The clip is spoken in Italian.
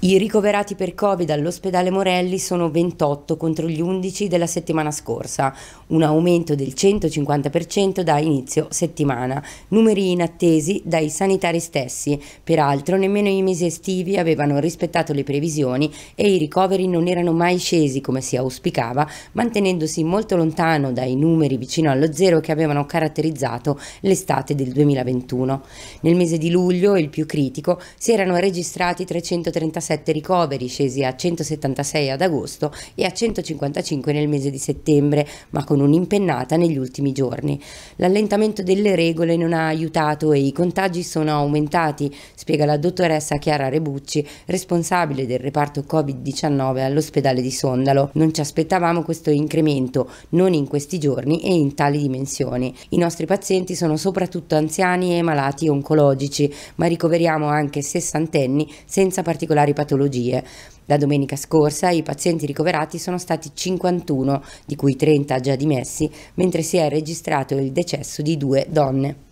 I ricoverati per Covid all'ospedale Morelli sono 28 contro gli 11 della settimana scorsa, un aumento del 150% da inizio settimana, numeri inattesi dai sanitari stessi. Peraltro nemmeno i mesi estivi avevano rispettato le previsioni e i ricoveri non erano mai scesi come si auspicava, mantenendosi molto lontano dai numeri vicino allo zero che avevano caratterizzato l'estate del 2021. Nel mese di luglio, il più critico, si erano registrati 336 137 ricoveri scesi a 176 ad agosto e a 155 nel mese di settembre, ma con un'impennata negli ultimi giorni. L'allentamento delle regole non ha aiutato e i contagi sono aumentati, spiega la dottoressa Chiara Rebucci, responsabile del reparto Covid-19 all'ospedale di Sondalo. Non ci aspettavamo questo incremento, non in questi giorni e in tali dimensioni. I nostri pazienti sono soprattutto anziani e malati oncologici, ma ricoveriamo anche sessantenni senza particolari patologie. Da domenica scorsa i pazienti ricoverati sono stati 51, di cui 30 già dimessi, mentre si è registrato il decesso di due donne.